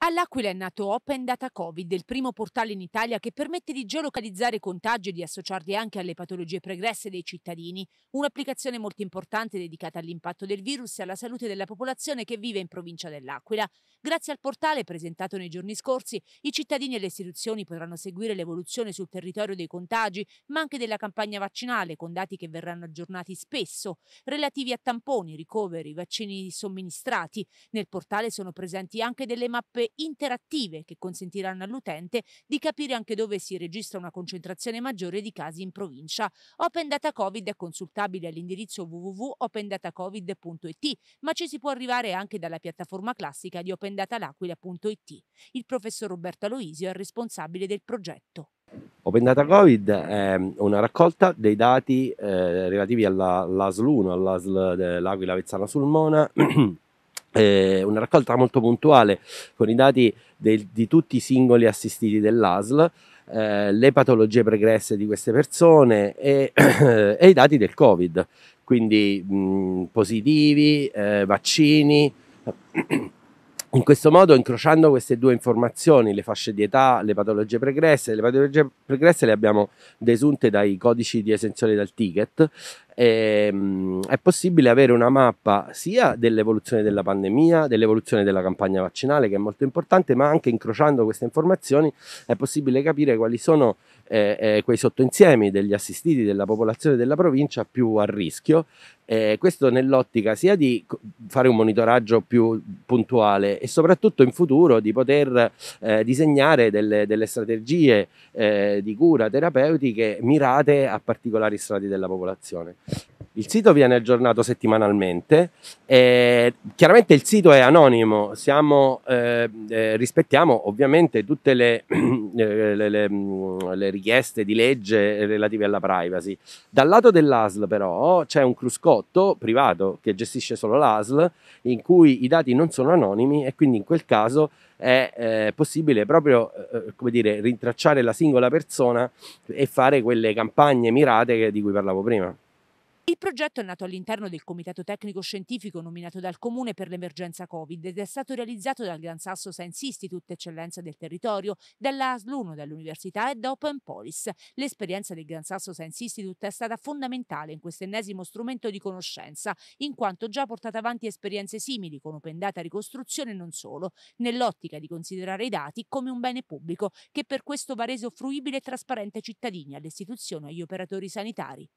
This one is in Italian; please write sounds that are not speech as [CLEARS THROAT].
All'Aquila è nato Open Data Covid, il primo portale in Italia che permette di geolocalizzare contagi e di associarli anche alle patologie pregresse dei cittadini, un'applicazione molto importante dedicata all'impatto del virus e alla salute della popolazione che vive in provincia dell'Aquila. Grazie al portale presentato nei giorni scorsi, i cittadini e le istituzioni potranno seguire l'evoluzione sul territorio dei contagi, ma anche della campagna vaccinale, con dati che verranno aggiornati spesso, relativi a tamponi, ricoveri, vaccini somministrati. Nel portale sono presenti anche delle mappe interattive che consentiranno all'utente di capire anche dove si registra una concentrazione maggiore di casi in provincia. Open Data Covid è consultabile all'indirizzo www.opendatacovid.it, ma ci si può arrivare anche dalla piattaforma classica di opendatalaquila.it. Il professor Roberto Aloisio è responsabile del progetto. Open Data Covid è mm, una raccolta dei dati eh, relativi all'ASL1, all'ASL eh, dell'Aquila Vezzana Sulmona [CLEARS THROAT] eh, una raccolta molto puntuale con i dati del, di tutti i singoli assistiti dell'ASL, eh, le patologie pregresse di queste persone e, [CLEARS THROAT] e i dati del Covid, quindi mh, mm, positivi, eh, vaccini. [CLEARS THROAT] In questo modo, incrociando queste due informazioni, le fasce di età, le patologie pregresse, le patologie pregresse le abbiamo desunte dai codici di esenzione dal ticket ehm, è possibile avere una mappa sia dell'evoluzione della pandemia, dell'evoluzione della campagna vaccinale, che è molto importante, ma anche incrociando queste informazioni è possibile capire quali sono eh, eh, quei sottoinsiemi degli assistiti della popolazione della provincia più a rischio. Eh, questo nell'ottica sia di fare un monitoraggio più puntuale e soprattutto in futuro di poter eh, disegnare delle, delle strategie eh, di cura terapeutiche mirate a particolari strati della popolazione. Il sito viene aggiornato settimanalmente. E eh, chiaramente il sito è anonimo, siamo, eh, eh, rispettiamo ovviamente tutte le, [CLEARS THROAT] eh, le, le, mm, le, richieste di legge relative alla privacy. Dal lato dell'ASL però c'è un cruscotto privato che gestisce solo l'ASL in cui i dati non sono anonimi e quindi in quel caso è eh, possibile proprio eh, dire, rintracciare la singola persona e fare quelle campagne mirate che, di cui parlavo prima. Il progetto è nato all'interno del comitato tecnico scientifico nominato dal comune per l'emergenza Covid ed è stato realizzato dal Gran Sasso Science Institute, eccellenza del territorio, dall'ASL 1, dall'università e da Open Polis. L'esperienza del Gran Sasso Science Institute è stata fondamentale in questo ennesimo strumento di conoscenza, in quanto già portata avanti esperienze simili con open data ricostruzione e non solo, nell'ottica di considerare i dati come un bene pubblico che per questo va reso fruibile e trasparente ai cittadini, alle istituzioni e agli operatori sanitari.